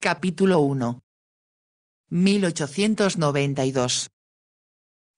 Capítulo 1. 1892.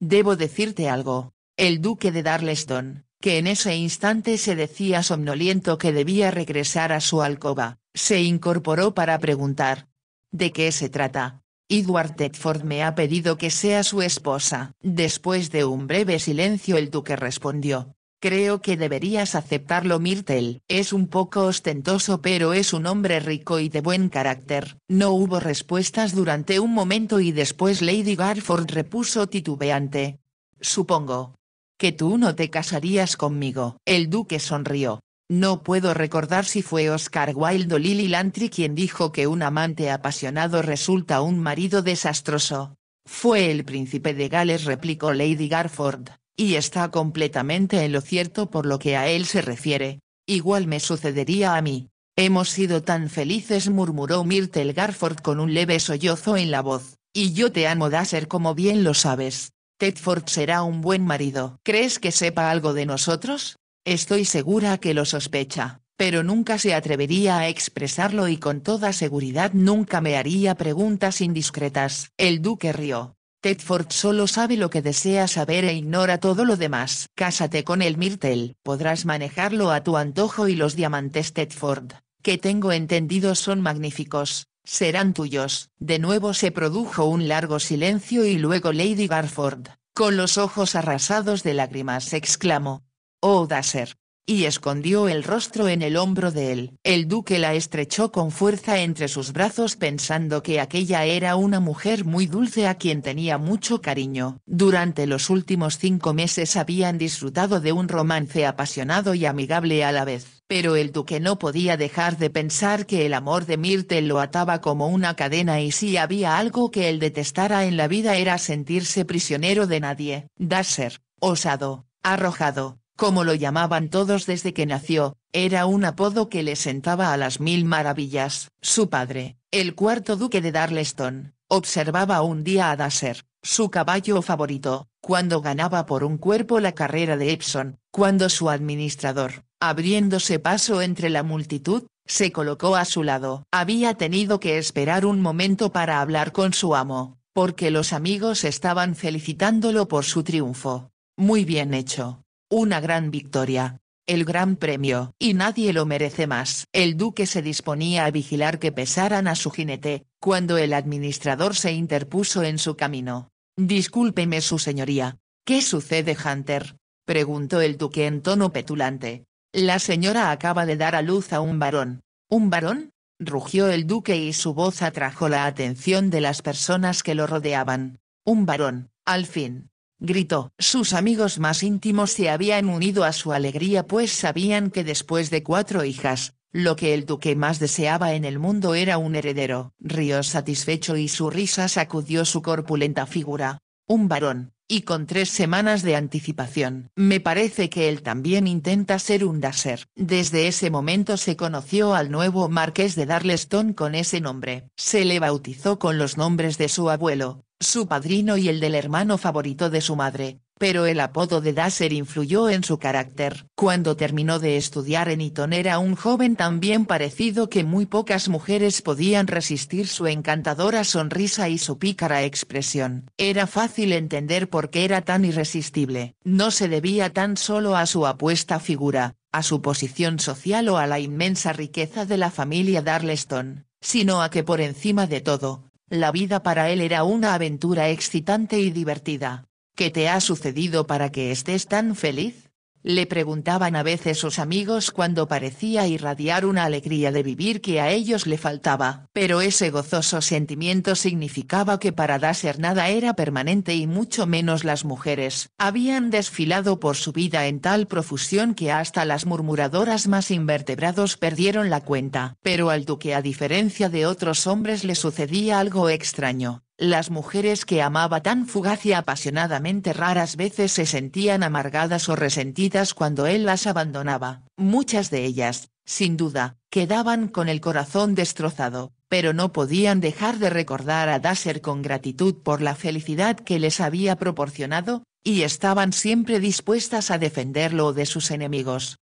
Debo decirte algo, el duque de Darleston, que en ese instante se decía somnoliento que debía regresar a su alcoba, se incorporó para preguntar. ¿De qué se trata? Edward Tedford me ha pedido que sea su esposa. Después de un breve silencio el duque respondió, Creo que deberías aceptarlo Myrtle. Es un poco ostentoso pero es un hombre rico y de buen carácter. No hubo respuestas durante un momento y después Lady Garford repuso titubeante. Supongo. Que tú no te casarías conmigo. El duque sonrió. No puedo recordar si fue Oscar Wilde o Lily Lantry quien dijo que un amante apasionado resulta un marido desastroso. Fue el príncipe de Gales replicó Lady Garford y está completamente en lo cierto por lo que a él se refiere, igual me sucedería a mí. Hemos sido tan felices murmuró Myrtle Garford con un leve sollozo en la voz, y yo te amo Dasher como bien lo sabes. Tedford será un buen marido. ¿Crees que sepa algo de nosotros? Estoy segura que lo sospecha, pero nunca se atrevería a expresarlo y con toda seguridad nunca me haría preguntas indiscretas. El duque rió. Tedford solo sabe lo que desea saber e ignora todo lo demás. Cásate con el Myrtle, podrás manejarlo a tu antojo y los diamantes Tedford, que tengo entendido son magníficos, serán tuyos. De nuevo se produjo un largo silencio y luego Lady Garford, con los ojos arrasados de lágrimas, exclamó. Oh, Dasher, y escondió el rostro en el hombro de él. El duque la estrechó con fuerza entre sus brazos pensando que aquella era una mujer muy dulce a quien tenía mucho cariño. Durante los últimos cinco meses habían disfrutado de un romance apasionado y amigable a la vez. Pero el duque no podía dejar de pensar que el amor de Myrtle lo ataba como una cadena y si había algo que él detestara en la vida era sentirse prisionero de nadie. ser osado, arrojado, como lo llamaban todos desde que nació, era un apodo que le sentaba a las mil maravillas. Su padre, el cuarto duque de Darleston, observaba un día a Dasser, su caballo favorito, cuando ganaba por un cuerpo la carrera de Epson, cuando su administrador, abriéndose paso entre la multitud, se colocó a su lado. Había tenido que esperar un momento para hablar con su amo, porque los amigos estaban felicitándolo por su triunfo. Muy bien hecho, una gran victoria. El gran premio. Y nadie lo merece más. El duque se disponía a vigilar que pesaran a su jinete, cuando el administrador se interpuso en su camino. Discúlpeme su señoría. ¿Qué sucede, Hunter? preguntó el duque en tono petulante. La señora acaba de dar a luz a un varón. ¿Un varón? rugió el duque y su voz atrajo la atención de las personas que lo rodeaban. Un varón, al fin gritó. Sus amigos más íntimos se habían unido a su alegría pues sabían que después de cuatro hijas, lo que el duque más deseaba en el mundo era un heredero. Río satisfecho y su risa sacudió su corpulenta figura. Un varón, y con tres semanas de anticipación. Me parece que él también intenta ser un daser. Desde ese momento se conoció al nuevo marqués de Darleston con ese nombre. Se le bautizó con los nombres de su abuelo, su padrino y el del hermano favorito de su madre, pero el apodo de Dasher influyó en su carácter. Cuando terminó de estudiar en Eton era un joven tan bien parecido que muy pocas mujeres podían resistir su encantadora sonrisa y su pícara expresión. Era fácil entender por qué era tan irresistible. No se debía tan solo a su apuesta figura, a su posición social o a la inmensa riqueza de la familia Darleston, sino a que por encima de todo, la vida para él era una aventura excitante y divertida. ¿Qué te ha sucedido para que estés tan feliz? Le preguntaban a veces sus amigos cuando parecía irradiar una alegría de vivir que a ellos le faltaba. Pero ese gozoso sentimiento significaba que para Dasher nada era permanente y mucho menos las mujeres. Habían desfilado por su vida en tal profusión que hasta las murmuradoras más invertebrados perdieron la cuenta. Pero al duque a diferencia de otros hombres le sucedía algo extraño. Las mujeres que amaba tan fugaz y apasionadamente raras veces se sentían amargadas o resentidas cuando él las abandonaba. Muchas de ellas, sin duda, quedaban con el corazón destrozado, pero no podían dejar de recordar a Daser con gratitud por la felicidad que les había proporcionado, y estaban siempre dispuestas a defenderlo de sus enemigos.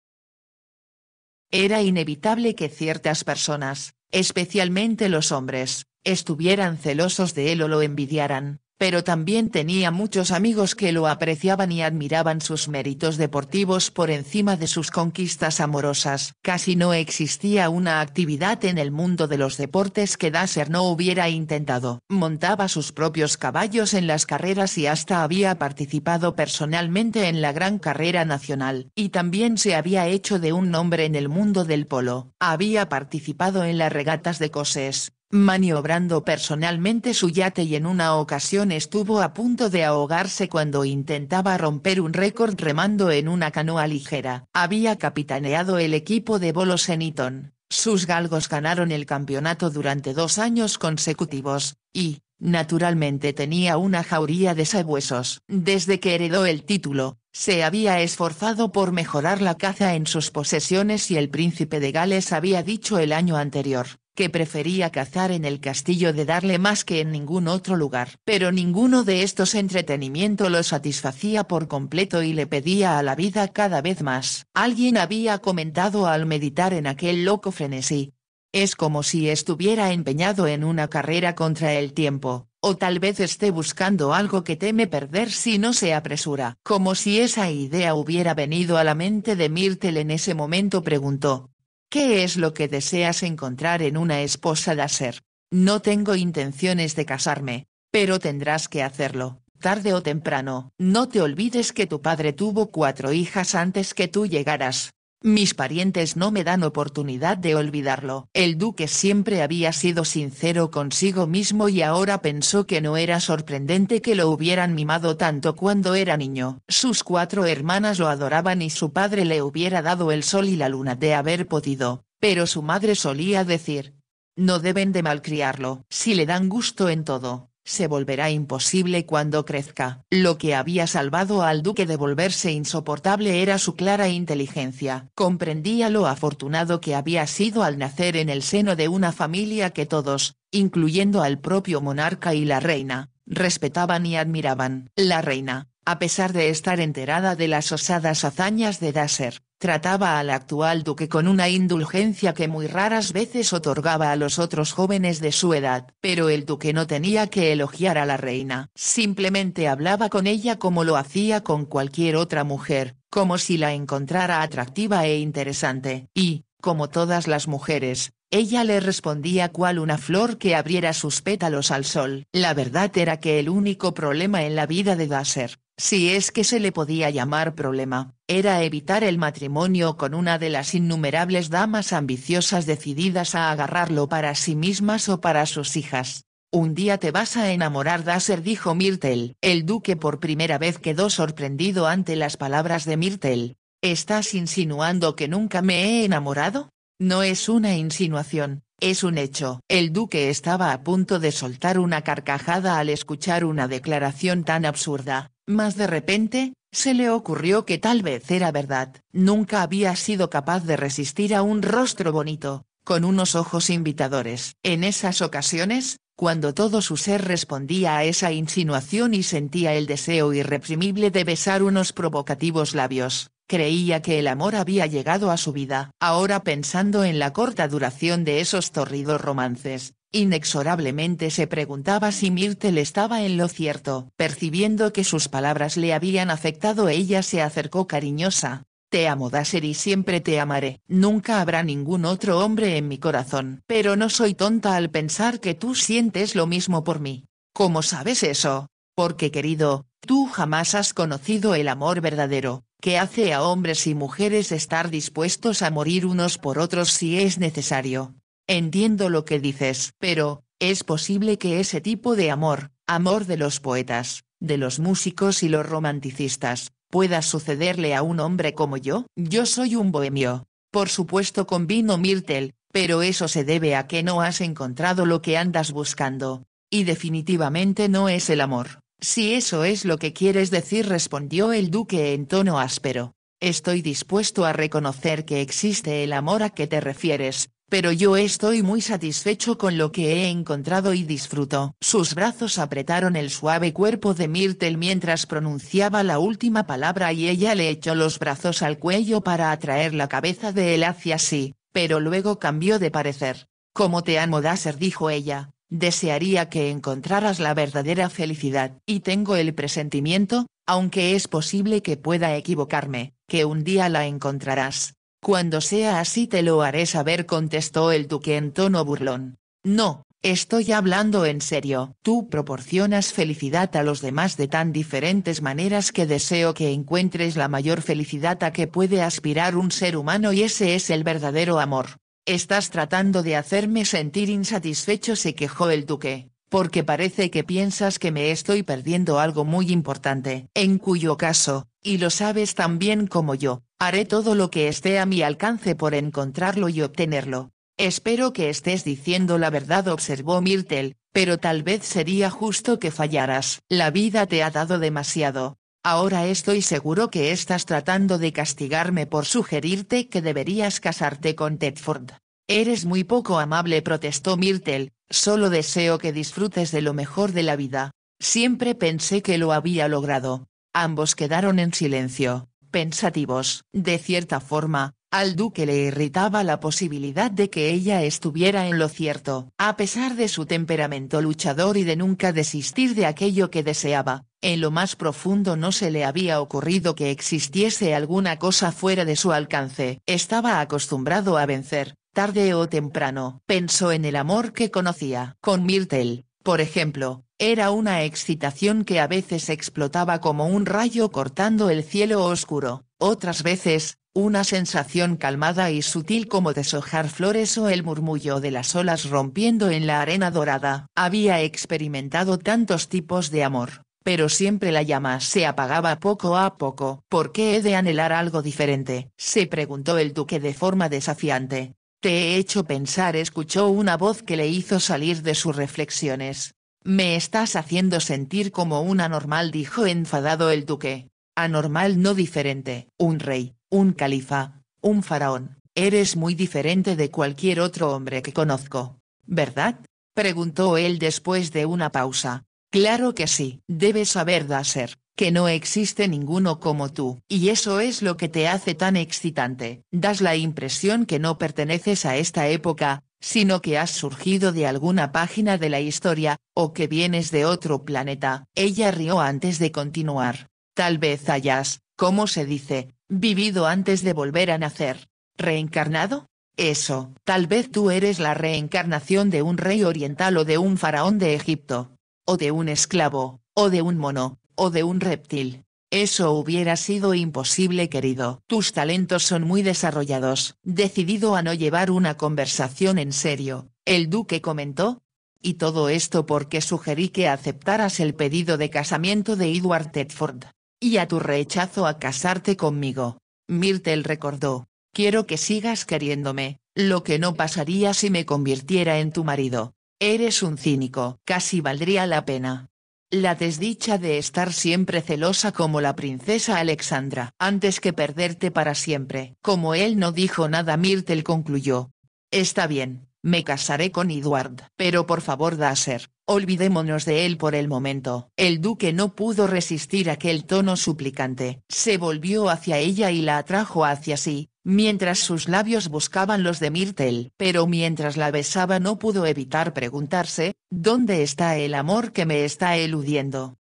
Era inevitable que ciertas personas, especialmente los hombres, estuvieran celosos de él o lo envidiaran, pero también tenía muchos amigos que lo apreciaban y admiraban sus méritos deportivos por encima de sus conquistas amorosas. Casi no existía una actividad en el mundo de los deportes que Dasser no hubiera intentado. Montaba sus propios caballos en las carreras y hasta había participado personalmente en la gran carrera nacional. Y también se había hecho de un nombre en el mundo del polo. Había participado en las regatas de coses maniobrando personalmente su yate y en una ocasión estuvo a punto de ahogarse cuando intentaba romper un récord remando en una canoa ligera. Había capitaneado el equipo de en sus galgos ganaron el campeonato durante dos años consecutivos, y, naturalmente tenía una jauría de sabuesos. Desde que heredó el título, se había esforzado por mejorar la caza en sus posesiones y el príncipe de Gales había dicho el año anterior, que prefería cazar en el castillo de darle más que en ningún otro lugar. Pero ninguno de estos entretenimientos lo satisfacía por completo y le pedía a la vida cada vez más. Alguien había comentado al meditar en aquel loco frenesí. Es como si estuviera empeñado en una carrera contra el tiempo, o tal vez esté buscando algo que teme perder si no se apresura. Como si esa idea hubiera venido a la mente de Myrtle en ese momento preguntó, ¿Qué es lo que deseas encontrar en una esposa de ser? No tengo intenciones de casarme, pero tendrás que hacerlo, tarde o temprano. No te olvides que tu padre tuvo cuatro hijas antes que tú llegaras, mis parientes no me dan oportunidad de olvidarlo. El duque siempre había sido sincero consigo mismo y ahora pensó que no era sorprendente que lo hubieran mimado tanto cuando era niño. Sus cuatro hermanas lo adoraban y su padre le hubiera dado el sol y la luna de haber podido, pero su madre solía decir. No deben de malcriarlo. Si le dan gusto en todo, se volverá imposible cuando crezca. Lo que había salvado al duque de volverse insoportable era su clara inteligencia. Comprendía lo afortunado que había sido al nacer en el seno de una familia que todos, incluyendo al propio monarca y la reina, respetaban y admiraban. La reina, a pesar de estar enterada de las osadas hazañas de Daser. Trataba al actual duque con una indulgencia que muy raras veces otorgaba a los otros jóvenes de su edad. Pero el duque no tenía que elogiar a la reina. Simplemente hablaba con ella como lo hacía con cualquier otra mujer, como si la encontrara atractiva e interesante. Y, como todas las mujeres, ella le respondía cual una flor que abriera sus pétalos al sol. La verdad era que el único problema en la vida de Dasser, si es que se le podía llamar problema, era evitar el matrimonio con una de las innumerables damas ambiciosas decididas a agarrarlo para sí mismas o para sus hijas. Un día te vas a enamorar Daser dijo Myrtle. El duque por primera vez quedó sorprendido ante las palabras de Myrtle. ¿Estás insinuando que nunca me he enamorado? No es una insinuación, es un hecho. El duque estaba a punto de soltar una carcajada al escuchar una declaración tan absurda, mas de repente, se le ocurrió que tal vez era verdad, nunca había sido capaz de resistir a un rostro bonito, con unos ojos invitadores. En esas ocasiones, cuando todo su ser respondía a esa insinuación y sentía el deseo irreprimible de besar unos provocativos labios, creía que el amor había llegado a su vida. Ahora pensando en la corta duración de esos torridos romances, Inexorablemente se preguntaba si Myrtle estaba en lo cierto. Percibiendo que sus palabras le habían afectado, ella se acercó cariñosa. Te amo daser y siempre te amaré. Nunca habrá ningún otro hombre en mi corazón. Pero no soy tonta al pensar que tú sientes lo mismo por mí. ¿Cómo sabes eso? Porque querido, tú jamás has conocido el amor verdadero, que hace a hombres y mujeres estar dispuestos a morir unos por otros si es necesario. Entiendo lo que dices, pero, es posible que ese tipo de amor, amor de los poetas, de los músicos y los romanticistas, pueda sucederle a un hombre como yo. Yo soy un bohemio. Por supuesto vino Myrtle, pero eso se debe a que no has encontrado lo que andas buscando. Y definitivamente no es el amor. Si eso es lo que quieres decir, respondió el duque en tono áspero. Estoy dispuesto a reconocer que existe el amor a que te refieres, pero yo estoy muy satisfecho con lo que he encontrado y disfruto. Sus brazos apretaron el suave cuerpo de Myrtle mientras pronunciaba la última palabra y ella le echó los brazos al cuello para atraer la cabeza de él hacia sí, pero luego cambió de parecer. Como te amo Dasser dijo ella, desearía que encontraras la verdadera felicidad. Y tengo el presentimiento, aunque es posible que pueda equivocarme, que un día la encontrarás. Cuando sea así te lo haré saber contestó el duque en tono burlón. No, estoy hablando en serio. Tú proporcionas felicidad a los demás de tan diferentes maneras que deseo que encuentres la mayor felicidad a que puede aspirar un ser humano y ese es el verdadero amor. Estás tratando de hacerme sentir insatisfecho se quejó el duque, porque parece que piensas que me estoy perdiendo algo muy importante, en cuyo caso, y lo sabes tan bien como yo, Haré todo lo que esté a mi alcance por encontrarlo y obtenerlo. Espero que estés diciendo la verdad, observó Myrtle, pero tal vez sería justo que fallaras. La vida te ha dado demasiado. Ahora estoy seguro que estás tratando de castigarme por sugerirte que deberías casarte con Tedford. Eres muy poco amable, protestó Myrtle, solo deseo que disfrutes de lo mejor de la vida. Siempre pensé que lo había logrado. Ambos quedaron en silencio pensativos. De cierta forma, al duque le irritaba la posibilidad de que ella estuviera en lo cierto. A pesar de su temperamento luchador y de nunca desistir de aquello que deseaba, en lo más profundo no se le había ocurrido que existiese alguna cosa fuera de su alcance. Estaba acostumbrado a vencer, tarde o temprano. Pensó en el amor que conocía. Con Myrtle, por ejemplo, era una excitación que a veces explotaba como un rayo cortando el cielo oscuro, otras veces, una sensación calmada y sutil como deshojar flores o el murmullo de las olas rompiendo en la arena dorada. Había experimentado tantos tipos de amor, pero siempre la llama se apagaba poco a poco. ¿Por qué he de anhelar algo diferente? se preguntó el duque de forma desafiante. Te he hecho pensar, escuchó una voz que le hizo salir de sus reflexiones. Me estás haciendo sentir como un anormal, dijo enfadado el duque. Anormal no diferente, un rey, un califa, un faraón, eres muy diferente de cualquier otro hombre que conozco. ¿Verdad? preguntó él después de una pausa. Claro que sí, debes saber, ser, que no existe ninguno como tú, y eso es lo que te hace tan excitante. Das la impresión que no perteneces a esta época, sino que has surgido de alguna página de la historia, o que vienes de otro planeta. Ella rió antes de continuar. Tal vez hayas, como se dice, vivido antes de volver a nacer. ¿Reencarnado? Eso, tal vez tú eres la reencarnación de un rey oriental o de un faraón de Egipto. O de un esclavo, o de un mono, o de un reptil. Eso hubiera sido imposible querido. Tus talentos son muy desarrollados. Decidido a no llevar una conversación en serio, el duque comentó. Y todo esto porque sugerí que aceptaras el pedido de casamiento de Edward Tedford. Y a tu rechazo a casarte conmigo. Myrtle recordó. Quiero que sigas queriéndome, lo que no pasaría si me convirtiera en tu marido. Eres un cínico. Casi valdría la pena. La desdicha de estar siempre celosa como la princesa Alexandra. Antes que perderte para siempre. Como él no dijo nada Myrtle concluyó. Está bien, me casaré con Edward. Pero por favor Daser, olvidémonos de él por el momento. El duque no pudo resistir aquel tono suplicante. Se volvió hacia ella y la atrajo hacia sí, mientras sus labios buscaban los de Myrtle, pero mientras la besaba no pudo evitar preguntarse, ¿dónde está el amor que me está eludiendo?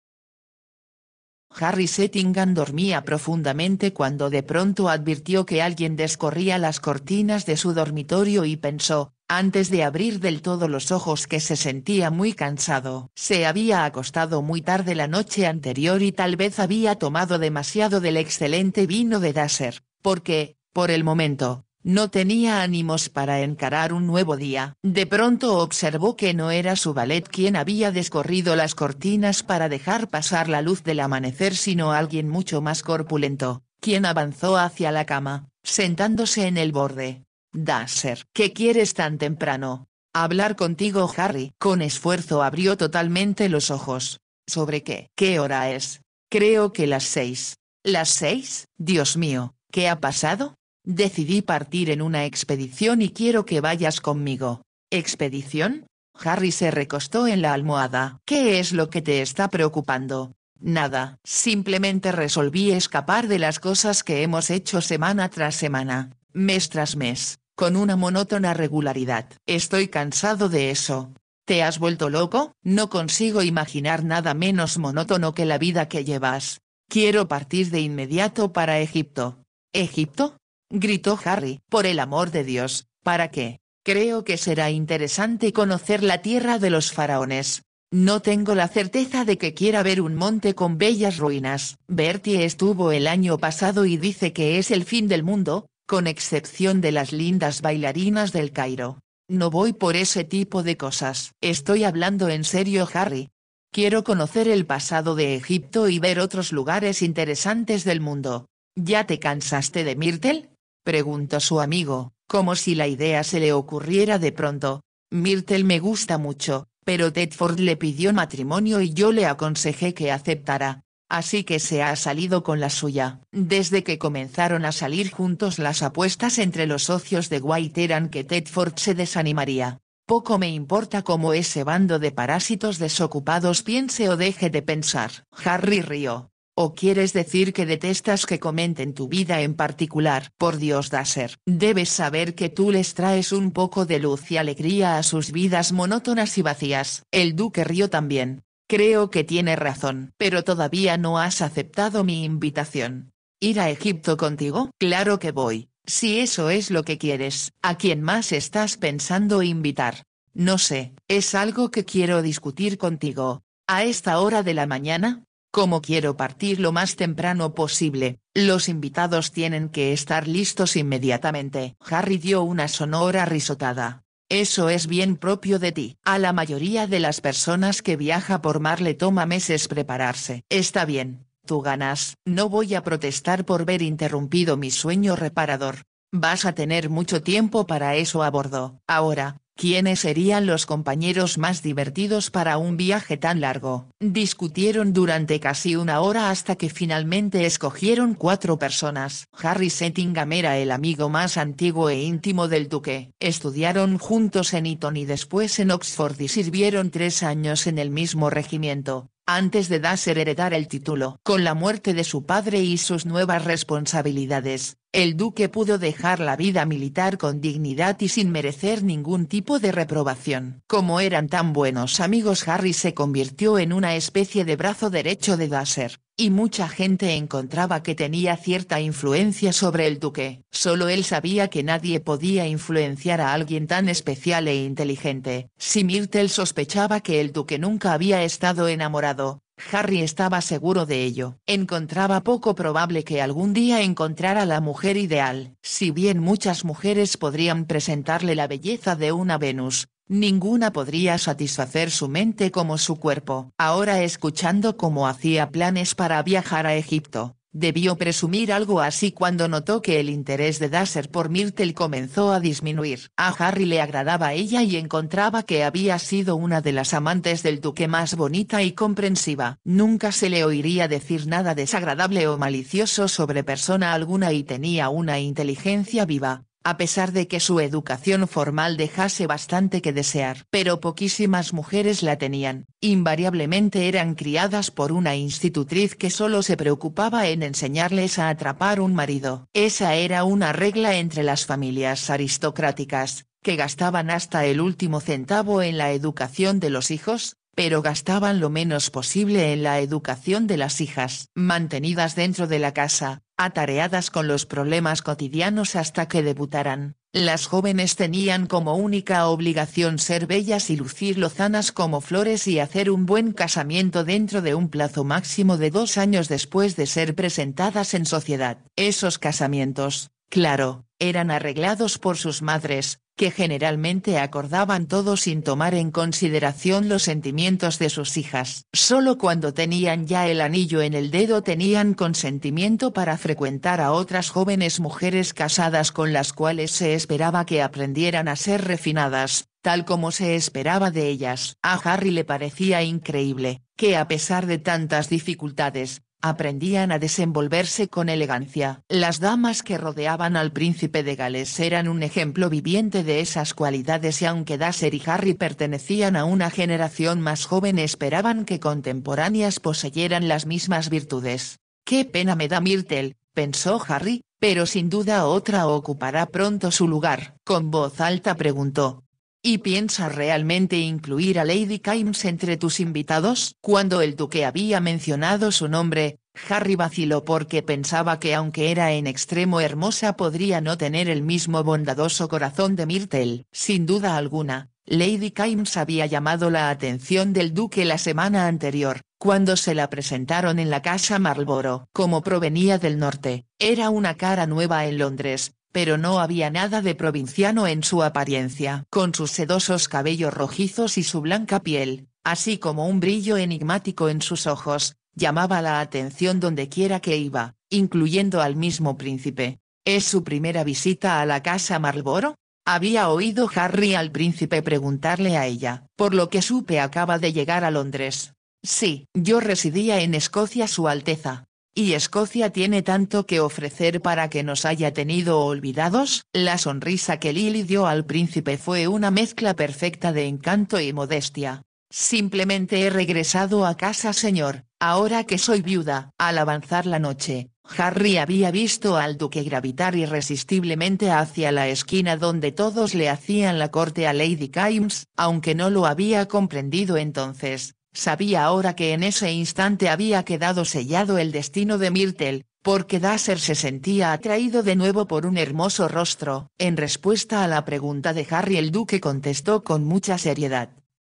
Harry Settingham dormía profundamente cuando de pronto advirtió que alguien descorría las cortinas de su dormitorio y pensó, antes de abrir del todo los ojos que se sentía muy cansado. Se había acostado muy tarde la noche anterior y tal vez había tomado demasiado del excelente vino de Daser, porque, por el momento, no tenía ánimos para encarar un nuevo día. De pronto observó que no era su ballet quien había descorrido las cortinas para dejar pasar la luz del amanecer sino alguien mucho más corpulento, quien avanzó hacia la cama, sentándose en el borde. Dasher. ¿Qué quieres tan temprano? Hablar contigo Harry. Con esfuerzo abrió totalmente los ojos. ¿Sobre qué? ¿Qué hora es? Creo que las seis. ¿Las seis? Dios mío, ¿qué ha pasado? Decidí partir en una expedición y quiero que vayas conmigo. ¿Expedición? Harry se recostó en la almohada. ¿Qué es lo que te está preocupando? Nada, simplemente resolví escapar de las cosas que hemos hecho semana tras semana, mes tras mes, con una monótona regularidad. Estoy cansado de eso. ¿Te has vuelto loco? No consigo imaginar nada menos monótono que la vida que llevas. Quiero partir de inmediato para Egipto. ¿Egipto? gritó Harry, por el amor de Dios, ¿para qué? Creo que será interesante conocer la tierra de los faraones. No tengo la certeza de que quiera ver un monte con bellas ruinas. Bertie estuvo el año pasado y dice que es el fin del mundo, con excepción de las lindas bailarinas del Cairo. No voy por ese tipo de cosas. Estoy hablando en serio, Harry. Quiero conocer el pasado de Egipto y ver otros lugares interesantes del mundo. ¿Ya te cansaste de Myrtle? Preguntó su amigo, como si la idea se le ocurriera de pronto. Myrtle me gusta mucho, pero Tedford le pidió matrimonio y yo le aconsejé que aceptara. Así que se ha salido con la suya. Desde que comenzaron a salir juntos las apuestas entre los socios de White eran que Tedford se desanimaría. Poco me importa cómo ese bando de parásitos desocupados piense o deje de pensar. Harry rió. ¿O quieres decir que detestas que comenten tu vida en particular? Por Dios, ser. debes saber que tú les traes un poco de luz y alegría a sus vidas monótonas y vacías. El duque río también. Creo que tiene razón, pero todavía no has aceptado mi invitación. ¿Ir a Egipto contigo? Claro que voy, si eso es lo que quieres. ¿A quién más estás pensando invitar? No sé, es algo que quiero discutir contigo. ¿A esta hora de la mañana? Como quiero partir lo más temprano posible, los invitados tienen que estar listos inmediatamente. Harry dio una sonora risotada. Eso es bien propio de ti. A la mayoría de las personas que viaja por mar le toma meses prepararse. Está bien, tú ganas. No voy a protestar por ver interrumpido mi sueño reparador. Vas a tener mucho tiempo para eso a bordo. Ahora, ¿Quiénes serían los compañeros más divertidos para un viaje tan largo? Discutieron durante casi una hora hasta que finalmente escogieron cuatro personas. Harry Settingham era el amigo más antiguo e íntimo del duque. Estudiaron juntos en Eton y después en Oxford y sirvieron tres años en el mismo regimiento antes de dassel heredar el título. Con la muerte de su padre y sus nuevas responsabilidades, el duque pudo dejar la vida militar con dignidad y sin merecer ningún tipo de reprobación. Como eran tan buenos amigos Harry se convirtió en una especie de brazo derecho de Dasher, y mucha gente encontraba que tenía cierta influencia sobre el duque. Solo él sabía que nadie podía influenciar a alguien tan especial e inteligente. Si Myrtle sospechaba que el duque nunca había estado enamorado, Harry estaba seguro de ello. Encontraba poco probable que algún día encontrara la mujer ideal. Si bien muchas mujeres podrían presentarle la belleza de una Venus, ninguna podría satisfacer su mente como su cuerpo. Ahora escuchando cómo hacía planes para viajar a Egipto, Debió presumir algo así cuando notó que el interés de Dasher por Myrtle comenzó a disminuir. A Harry le agradaba ella y encontraba que había sido una de las amantes del duque más bonita y comprensiva. Nunca se le oiría decir nada desagradable o malicioso sobre persona alguna y tenía una inteligencia viva, a pesar de que su educación formal dejase bastante que desear. Pero poquísimas mujeres la tenían, invariablemente eran criadas por una institutriz que solo se preocupaba en enseñarles a atrapar un marido. Esa era una regla entre las familias aristocráticas, que gastaban hasta el último centavo en la educación de los hijos, pero gastaban lo menos posible en la educación de las hijas, mantenidas dentro de la casa, atareadas con los problemas cotidianos hasta que debutaran. Las jóvenes tenían como única obligación ser bellas y lucir lozanas como flores y hacer un buen casamiento dentro de un plazo máximo de dos años después de ser presentadas en sociedad. Esos casamientos, claro, eran arreglados por sus madres, que generalmente acordaban todo sin tomar en consideración los sentimientos de sus hijas. Solo cuando tenían ya el anillo en el dedo tenían consentimiento para frecuentar a otras jóvenes mujeres casadas con las cuales se esperaba que aprendieran a ser refinadas, tal como se esperaba de ellas. A Harry le parecía increíble, que a pesar de tantas dificultades, aprendían a desenvolverse con elegancia. Las damas que rodeaban al príncipe de Gales eran un ejemplo viviente de esas cualidades y aunque Dasher y Harry pertenecían a una generación más joven esperaban que contemporáneas poseyeran las mismas virtudes. Qué pena me da Myrtle, pensó Harry, pero sin duda otra ocupará pronto su lugar. Con voz alta preguntó, ¿Y piensas realmente incluir a Lady Kimes entre tus invitados? Cuando el duque había mencionado su nombre, Harry vaciló porque pensaba que aunque era en extremo hermosa podría no tener el mismo bondadoso corazón de Myrtle. Sin duda alguna, Lady Kimes había llamado la atención del duque la semana anterior, cuando se la presentaron en la casa Marlboro. Como provenía del norte, era una cara nueva en Londres, pero no había nada de provinciano en su apariencia. Con sus sedosos cabellos rojizos y su blanca piel, así como un brillo enigmático en sus ojos, llamaba la atención dondequiera que iba, incluyendo al mismo príncipe. ¿Es su primera visita a la casa Marlboro? Había oído Harry al príncipe preguntarle a ella, por lo que supe acaba de llegar a Londres. Sí, yo residía en Escocia Su Alteza y Escocia tiene tanto que ofrecer para que nos haya tenido olvidados, la sonrisa que Lily dio al príncipe fue una mezcla perfecta de encanto y modestia. Simplemente he regresado a casa señor, ahora que soy viuda. Al avanzar la noche, Harry había visto al duque gravitar irresistiblemente hacia la esquina donde todos le hacían la corte a Lady Kimes, aunque no lo había comprendido entonces, Sabía ahora que en ese instante había quedado sellado el destino de Myrtle, porque Dasher se sentía atraído de nuevo por un hermoso rostro. En respuesta a la pregunta de Harry el duque contestó con mucha seriedad.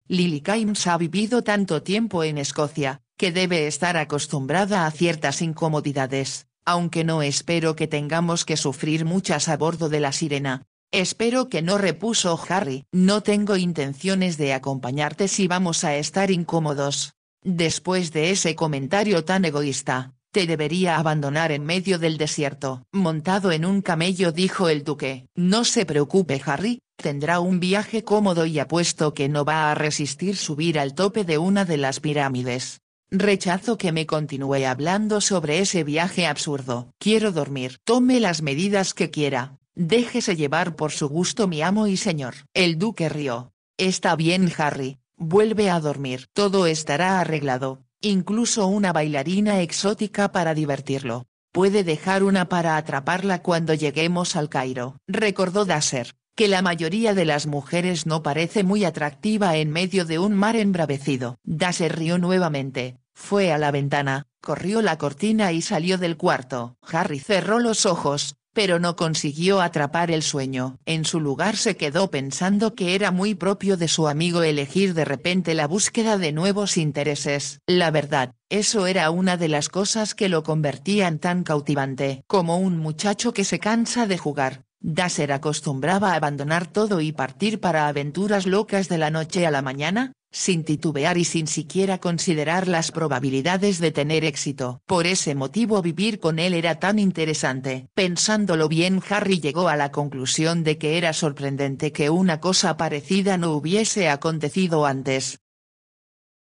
Lily Kynes ha vivido tanto tiempo en Escocia, que debe estar acostumbrada a ciertas incomodidades, aunque no espero que tengamos que sufrir muchas a bordo de la sirena, Espero que no repuso Harry, no tengo intenciones de acompañarte si vamos a estar incómodos. Después de ese comentario tan egoísta, te debería abandonar en medio del desierto. Montado en un camello dijo el duque, no se preocupe Harry, tendrá un viaje cómodo y apuesto que no va a resistir subir al tope de una de las pirámides. Rechazo que me continúe hablando sobre ese viaje absurdo. Quiero dormir. Tome las medidas que quiera, Déjese llevar por su gusto mi amo y señor. El duque rió. Está bien Harry, vuelve a dormir. Todo estará arreglado, incluso una bailarina exótica para divertirlo. Puede dejar una para atraparla cuando lleguemos al Cairo. Recordó Dasser, que la mayoría de las mujeres no parece muy atractiva en medio de un mar embravecido. Dasser rió nuevamente, fue a la ventana, corrió la cortina y salió del cuarto. Harry cerró los ojos, pero no consiguió atrapar el sueño. En su lugar se quedó pensando que era muy propio de su amigo elegir de repente la búsqueda de nuevos intereses. La verdad, eso era una de las cosas que lo convertían tan cautivante, como un muchacho que se cansa de jugar, Dasher acostumbraba a abandonar todo y partir para aventuras locas de la noche a la mañana, sin titubear y sin siquiera considerar las probabilidades de tener éxito. Por ese motivo vivir con él era tan interesante. Pensándolo bien, Harry llegó a la conclusión de que era sorprendente que una cosa parecida no hubiese acontecido antes.